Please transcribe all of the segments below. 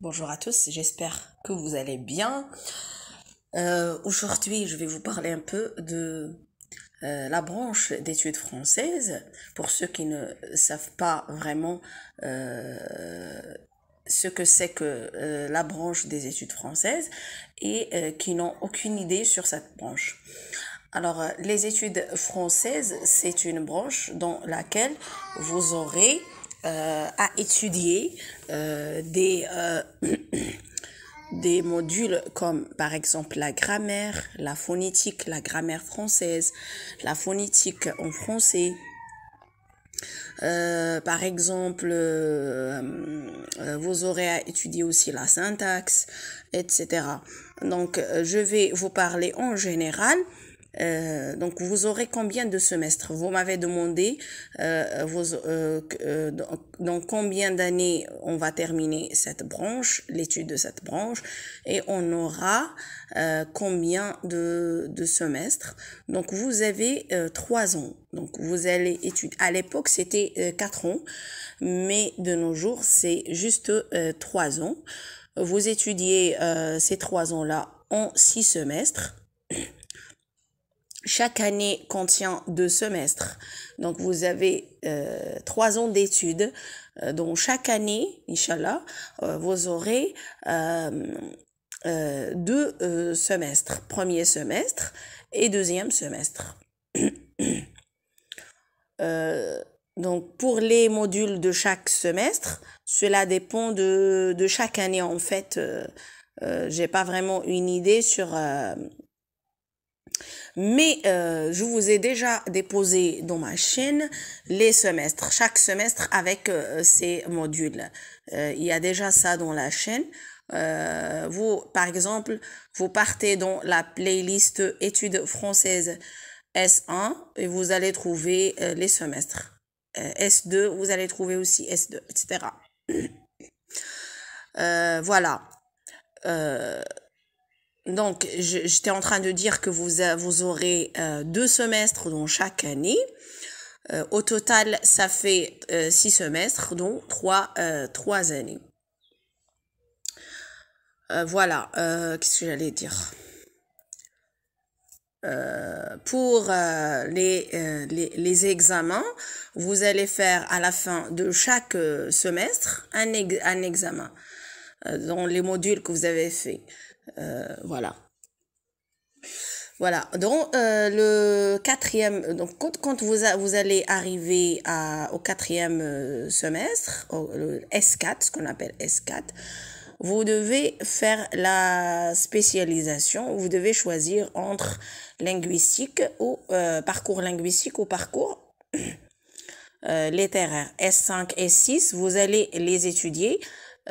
Bonjour à tous, j'espère que vous allez bien. Euh, aujourd'hui, je vais vous parler un peu de euh, la branche d'études françaises. Pour ceux qui ne savent pas vraiment euh, ce que c'est que la branche des études françaises et qui n'ont aucune idée sur cette branche. Alors, les études françaises, c'est une branche dans laquelle vous aurez euh, à étudier euh, des, euh, des modules comme par exemple la grammaire, la phonétique, la grammaire française, la phonétique en français, par exemple, vous aurez à étudier aussi la syntaxe, etc. Donc, je vais vous parler en général euh, donc, vous aurez combien de semestres Vous m'avez demandé euh, euh, euh dans, combien d'années on va terminer cette branche, l'étude de cette branche, et on aura combien de, de semestres. Donc, vous avez trois ans. Donc, vous allez étudier. À l'époque, c'était quatre ans, mais de nos jours, c'est juste trois ans. Vous étudiez ces trois ans-là en six semestres chaque année contient deux semestres. Donc vous avez euh, trois ans d'études. donc euh, dont chaque année, Inch'Allah, euh, vous aurez deux semestres. Premier semestre et deuxième semestre. donc pour les modules de chaque semestre, cela dépend de, de chaque année en fait. Euh, j'ai pas vraiment une idée sur mais euh, je vous ai déjà déposé dans ma chaîne les semestres, chaque semestre avec euh, ces modules. Euh, il y a déjà ça dans la chaîne. vous, par exemple, vous partez dans la playlist études françaises S1 et vous allez trouver les semestres. S2, vous allez trouver aussi S2, etc. voilà donc, j'étais en train de dire que vous, vous aurez euh, deux semestres dans chaque année. Euh, au total, ça fait euh, six semestres, dont trois, années. voilà, qu'est-ce que j'allais dire pour les, les, examens, vous allez faire à la fin de chaque semestre un, un examen dans les modules que vous avez fait. Euh, voilà. Voilà, donc euh, le quatrième, quand, vous, allez arriver au quatrième euh, semestre, S4, ce qu'on appelle S4, vous devez faire la spécialisation, vous devez choisir entre linguistique ou parcours linguistique ou parcours littéraire. S5 et S6, vous allez les étudier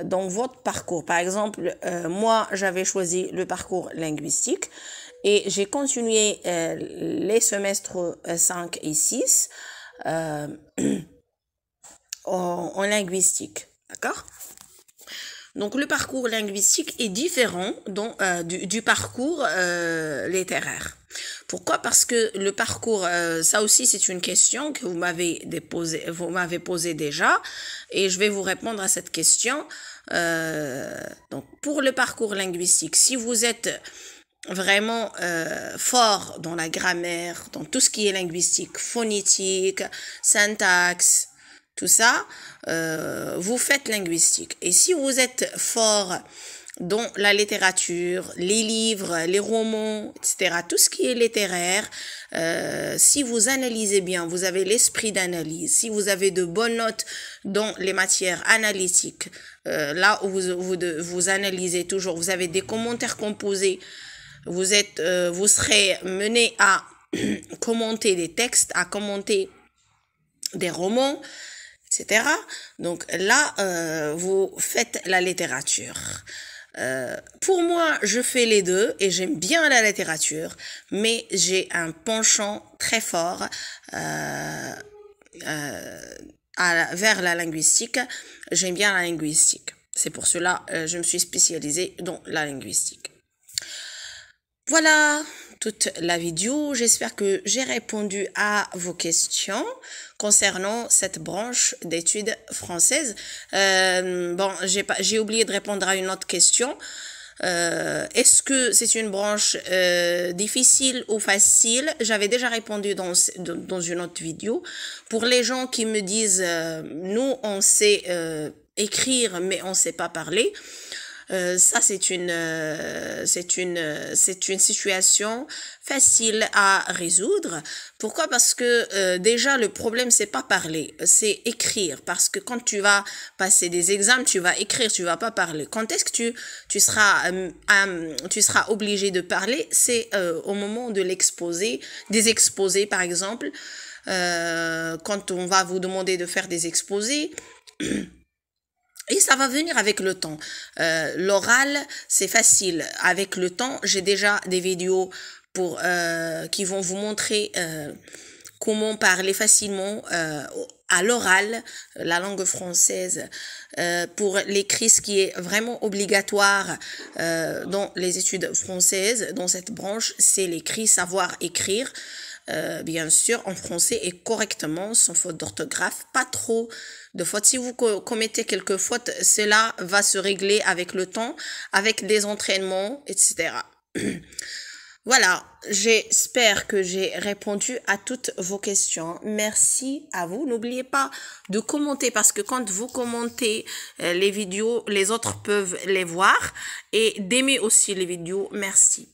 dans votre parcours. Par exemple, euh, moi, j'avais choisi le parcours linguistique et j'ai continué euh, les semestres 5 euh, et 6 en, linguistique. D'accord donc le parcours linguistique est différent du, parcours littéraire. Pourquoi Parce que le parcours, euh, ça aussi c'est une question que vous m'avez déposé vous m'avez posée déjà, et je vais vous répondre à cette question. Euh, donc pour le parcours linguistique, si vous êtes vraiment euh, fort dans la grammaire, dans tout ce qui est linguistique, phonétique, syntaxe, tout ça, euh, vous faites linguistique. Et si vous êtes fort dont la littérature, les livres, les romans, etc., tout ce qui est littéraire, euh, si vous analysez bien, vous avez l'esprit d'analyse, si vous avez de bonnes notes dans les matières analytiques, euh, là où vous, vous, analysez toujours, vous avez des commentaires composés, vous, êtes, euh, vous serez mené à commenter des textes, à commenter des romans, etc. Donc là, vous faites la littérature. Euh, pour moi, je fais les deux et j'aime bien la littérature, mais j'ai un penchant très fort euh, euh, vers la linguistique. J'aime bien la linguistique. C'est pour cela que je me suis spécialisée dans la linguistique. Voilà, toute la vidéo. J'espère que j'ai répondu à vos questions concernant cette branche d'études françaises. Euh, bon, j'ai oublié de répondre à une autre question. Euh, est-ce que c'est une branche euh, difficile ou facile J'avais déjà répondu dans, dans une autre vidéo. Pour les gens qui me disent, nous, on sait écrire, mais on ne sait pas parler. Euh, ça, c'est une, euh, c'est une, euh, c'est une situation facile à résoudre. Pourquoi Parce que déjà le problème c'est pas parler, c'est écrire. Parce que quand tu vas passer des examens, tu vas écrire, tu vas pas parler. Quand est-ce que tu, tu seras, tu seras obligé de parler C'est au moment de l'exposé, des exposés par exemple. quand on va vous demander de faire des exposés. Et ça va venir avec le temps. Euh, l'oral, c'est facile. Avec le temps, j'ai déjà des vidéos pour, euh, qui vont vous montrer euh, comment parler facilement à l'oral, la langue française, pour l'écrit, ce qui est vraiment obligatoire dans les études françaises, dans cette branche, c'est l'écrit, savoir écrire. Euh, bien sûr, en français et correctement, sans faute d'orthographe, pas trop de fautes. Si vous commettez quelques fautes, cela va se régler avec le temps, avec des entraînements, etc. Voilà, j'espère que j'ai répondu à toutes vos questions. Merci à vous. N'oubliez pas de commenter parce que quand vous commentez euh, les vidéos, les autres peuvent les voir et d'aimer aussi les vidéos. Merci.